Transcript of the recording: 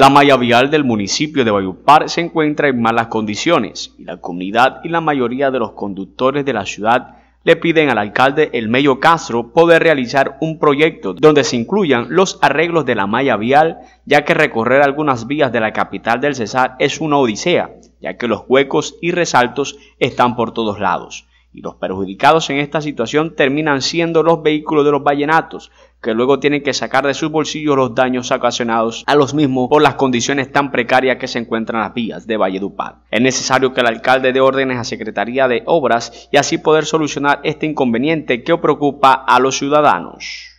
La malla vial del municipio de Bayupar se encuentra en malas condiciones y la comunidad y la mayoría de los conductores de la ciudad le piden al alcalde Elmeyo Castro poder realizar un proyecto donde se incluyan los arreglos de la malla vial, ya que recorrer algunas vías de la capital del Cesar es una odisea, ya que los huecos y resaltos están por todos lados. Y los perjudicados en esta situación terminan siendo los vehículos de los vallenatos, que luego tienen que sacar de sus bolsillos los daños ocasionados a los mismos por las condiciones tan precarias que se encuentran las vías de Valledupar. Es necesario que el alcalde dé órdenes a Secretaría de Obras y así poder solucionar este inconveniente que preocupa a los ciudadanos.